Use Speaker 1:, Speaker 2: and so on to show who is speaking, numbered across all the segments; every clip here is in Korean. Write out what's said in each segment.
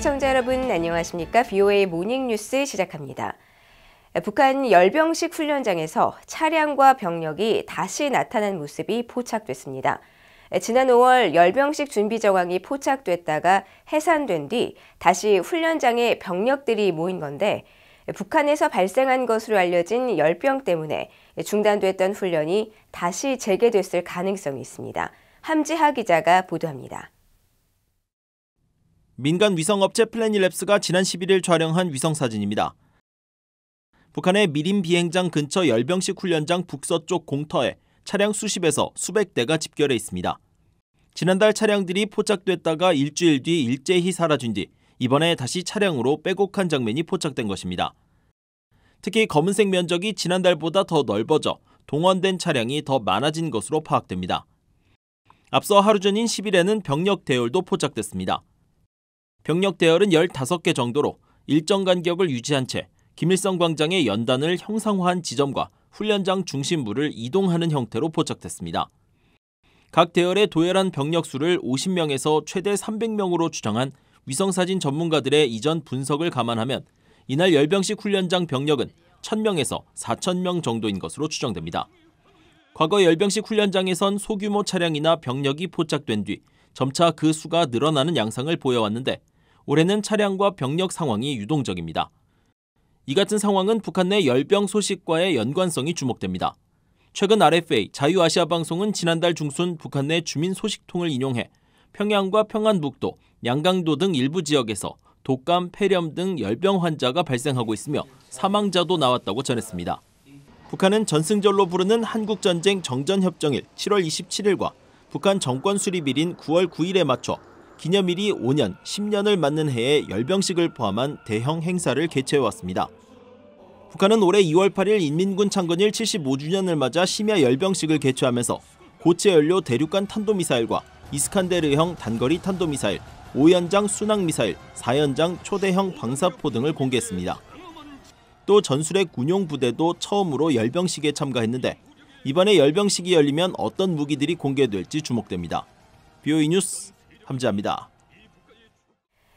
Speaker 1: 시청자 여러분 안녕하십니까? BOA 모닝뉴스 시작합니다. 북한 열병식 훈련장에서 차량과 병력이 다시 나타난 모습이 포착됐습니다. 지난 5월 열병식 준비 정황이 포착됐다가 해산된 뒤 다시 훈련장에 병력들이 모인 건데 북한에서 발생한 것으로 알려진 열병 때문에 중단됐던 훈련이 다시 재개됐을 가능성이 있습니다. 함지하 기자가 보도합니다.
Speaker 2: 민간 위성업체 플래닐랩스가 지난 11일 촬영한 위성사진입니다. 북한의 미림 비행장 근처 열병식 훈련장 북서쪽 공터에 차량 수십에서 수백 대가 집결해 있습니다. 지난달 차량들이 포착됐다가 일주일 뒤 일제히 사라진 뒤 이번에 다시 차량으로 빼곡한 장면이 포착된 것입니다. 특히 검은색 면적이 지난달보다 더 넓어져 동원된 차량이 더 많아진 것으로 파악됩니다. 앞서 하루 전인 10일에는 병력 대열도 포착됐습니다. 병력 대열은 15개 정도로 일정 간격을 유지한 채 김일성 광장의 연단을 형상화한 지점과 훈련장 중심부를 이동하는 형태로 포착됐습니다. 각 대열의 도열한 병력 수를 50명에서 최대 300명으로 추정한 위성사진 전문가들의 이전 분석을 감안하면 이날 열병식 훈련장 병력은 1000명에서 4000명 정도인 것으로 추정됩니다. 과거 열병식 훈련장에선 소규모 차량이나 병력이 포착된 뒤 점차 그 수가 늘어나는 양상을 보여왔는데 올해는 차량과 병력 상황이 유동적입니다. 이 같은 상황은 북한 내 열병 소식과의 연관성이 주목됩니다. 최근 RFA 자유아시아 방송은 지난달 중순 북한 내 주민 소식통을 인용해 평양과 평안북도, 양강도 등 일부 지역에서 독감, 폐렴 등 열병 환자가 발생하고 있으며 사망자도 나왔다고 전했습니다. 북한은 전승절로 부르는 한국전쟁 정전협정일 7월 27일과 북한 정권 수립일인 9월 9일에 맞춰 기념일이 5년, 10년을 맞는 해에 열병식을 포함한 대형 행사를 개최해왔습니다. 북한은 올해 2월 8일 인민군 창건일 75주년을 맞아 심야 열병식을 개최하면서 고체 연료 대륙간 탄도미사일과 이스칸데르형 단거리 탄도미사일, 5연장 순항미사일, 4연장 초대형 방사포 등을 공개했습니다. 또 전술의 군용 부대도 처음으로 열병식에 참가했는데 이번에 열병식이 열리면 어떤 무기들이 공개될지 주목됩니다. b o 뉴스 함께합니다.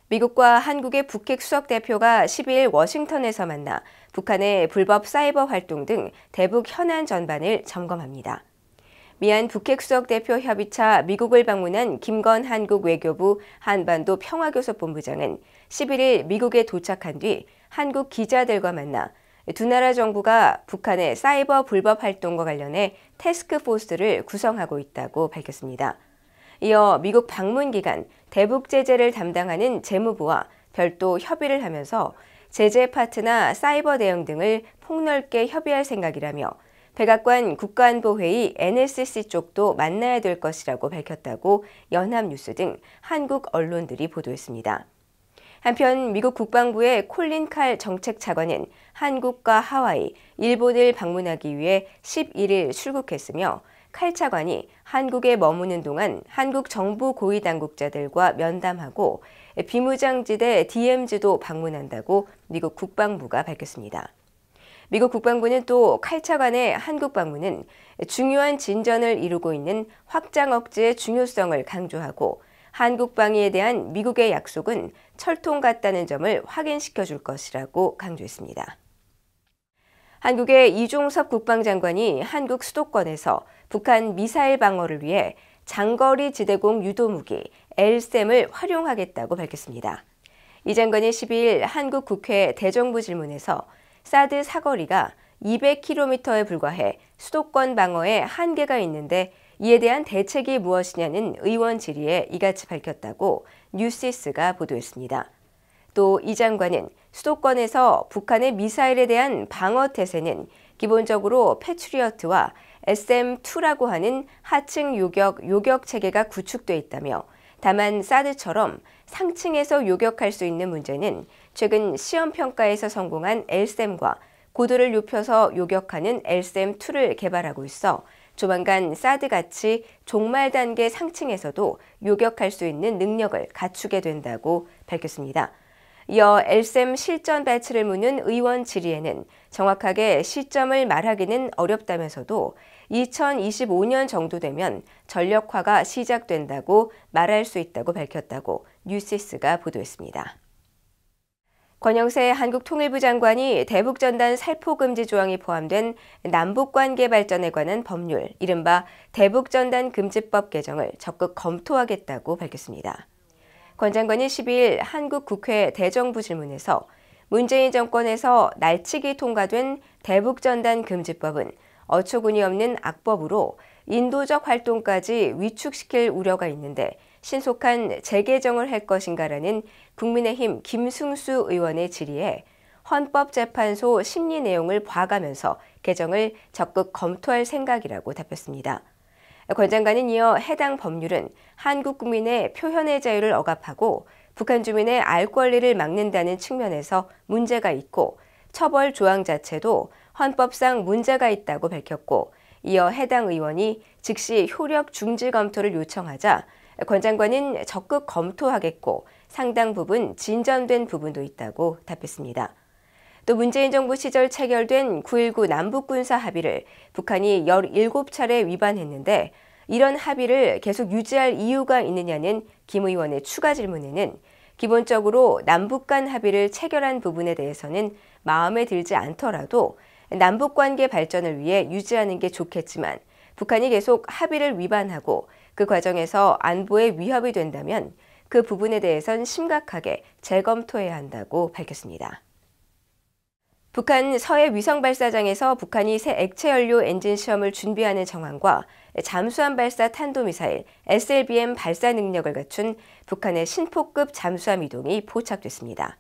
Speaker 1: 미국과 한국의 북핵 수석 대표가 12일 워싱턴에서 만나 북한의 불법 사이버 활동 등 대북 현안 전반을 점검합니다. 미얀 북핵 수석 대표 협의차 미국을 방문한 김건 한국 외교부 한반도 평화교섭 본부장은 11일 미국에 도착한 뒤 한국 기자들과 만나 두 나라 정부가 북한의 사이버 불법 활동과 관련해 테스크포스를 구성하고 있다고 밝혔습니다. 이어 미국 방문 기간 대북 제재를 담당하는 재무부와 별도 협의를 하면서 제재 파트나 사이버 대응 등을 폭넓게 협의할 생각이라며 백악관 국가안보회의 NSC 쪽도 만나야 될 것이라고 밝혔다고 연합뉴스 등 한국 언론들이 보도했습니다. 한편 미국 국방부의 콜린 칼 정책 차관은 한국과 하와이, 일본을 방문하기 위해 11일 출국했으며 칼 차관이 한국에 머무는 동안 한국 정부 고위 당국자들과 면담하고 비무장지대 DMZ도 방문한다고 미국 국방부가 밝혔습니다. 미국 국방부는 또칼 차관의 한국 방문은 중요한 진전을 이루고 있는 확장 억제의 중요성을 강조하고 한국 방위에 대한 미국의 약속은 철통 같다는 점을 확인시켜 줄 것이라고 강조했습니다. 한국의 이종섭 국방장관이 한국 수도권에서 북한 미사일 방어를 위해 장거리 지대공 유도무기 LSAM을 활용하겠다고 밝혔습니다. 이 장관이 12일 한국 국회 대정부 질문에서 사드 사거리가 200km에 불과해 수도권 방어에 한계가 있는데 이에 대한 대책이 무엇이냐는 의원 질의에 이같이 밝혔다고 뉴시스가 보도했습니다. 또이 장관은 수도권에서 북한의 미사일에 대한 방어 태세는 기본적으로 패트리어트와 SM2라고 하는 하층 요격 요격 체계가 구축돼 있다며 다만 사드처럼 상층에서 요격할 수 있는 문제는 최근 시험 평가에서 성공한 s m 과 고도를 높여서 요격하는 s m 2를 개발하고 있어 조만간 사드같이 종말 단계 상층에서도 요격할 수 있는 능력을 갖추게 된다고 밝혔습니다. 이어 엘셈 실전 배치를 묻는 의원 질의에는 정확하게 시점을 말하기는 어렵다면서도 2025년 정도 되면 전력화가 시작된다고 말할 수 있다고 밝혔다고 뉴시스가 보도했습니다. 권영세 한국통일부 장관이 대북전단 살포금지 조항이 포함된 남북관계 발전에 관한 법률, 이른바 대북전단 금지법 개정을 적극 검토하겠다고 밝혔습니다. 권 장관이 12일 한국 국회 대정부 질문에서 문재인 정권에서 날치기 통과된 대북전단 금지법은 어처구니 없는 악법으로 인도적 활동까지 위축시킬 우려가 있는데 신속한 재개정을 할 것인가라는 국민의힘 김승수 의원의 질의에 헌법재판소 심리 내용을 봐가면서 개정을 적극 검토할 생각이라고 답했습니다. 권 장관은 이어 해당 법률은 한국 국민의 표현의 자유를 억압하고 북한 주민의 알 권리를 막는다는 측면에서 문제가 있고 처벌 조항 자체도 헌법상 문제가 있다고 밝혔고 이어 해당 의원이 즉시 효력 중지 검토를 요청하자 권 장관은 적극 검토하겠고 상당 부분 진전된 부분도 있다고 답했습니다. 또 문재인 정부 시절 체결된 9.19 남북군사 합의를 북한이 17차례 위반했는데 이런 합의를 계속 유지할 이유가 있느냐는 김 의원의 추가 질문에는 기본적으로 남북 간 합의를 체결한 부분에 대해서는 마음에 들지 않더라도 남북 관계 발전을 위해 유지하는 게 좋겠지만 북한이 계속 합의를 위반하고 그 과정에서 안보에 위협이 된다면 그 부분에 대해선 심각하게 재검토해야 한다고 밝혔습니다. 북한 서해 위성 발사장에서 북한이 새 액체 연료 엔진 시험을 준비하는 정황과 잠수함 발사 탄도미사일 SLBM 발사 능력을 갖춘 북한의 신포급 잠수함 이동이 포착됐습니다.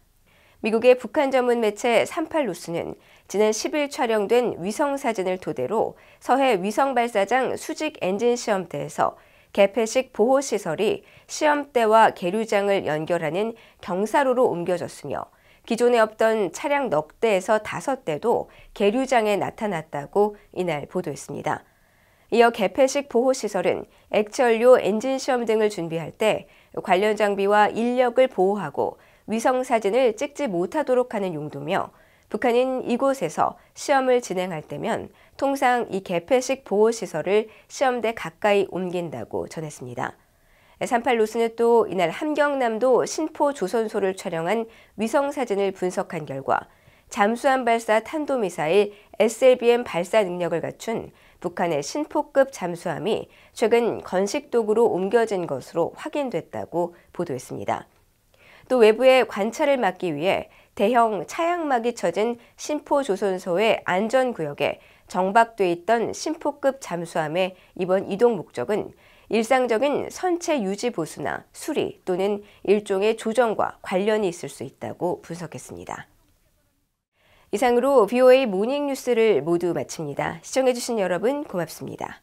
Speaker 1: 미국의 북한 전문 매체 38루스는 지난 10일 촬영된 위성 사진을 토대로 서해 위성 발사장 수직 엔진 시험대에서 개폐식 보호시설이 시험대와 계류장을 연결하는 경사로로 옮겨졌으며 기존에 없던 차량 넉 대에서 다섯 대도 계류장에 나타났다고 이날 보도했습니다. 이어 개폐식 보호시설은 액체연료 엔진 시험 등을 준비할 때 관련 장비와 인력을 보호하고 위성 사진을 찍지 못하도록 하는 용도며 북한인 이곳에서 시험을 진행할 때면 통상 이 개폐식 보호시설을 시험대 가까이 옮긴다고 전했습니다. 38루스는 또 이날 함경남도 신포 조선소를 촬영한 위성사진을 분석한 결과 잠수함 발사 탄도미사일 SLBM 발사 능력을 갖춘 북한의 신포급 잠수함이 최근 건식도구로 옮겨진 것으로 확인됐다고 보도했습니다. 또 외부의 관찰을 막기 위해 대형 차양막이 쳐진 신포 조선소의 안전구역에 정박돼 있던 신포급 잠수함의 이번 이동 목적은 일상적인 선체 유지 보수나 수리 또는 일종의 조정과 관련이 있을 수 있다고 분석했습니다. 이상으로 BOA 모닝 뉴스를 모두 마칩니다. 시청해주신 여러분 고맙습니다.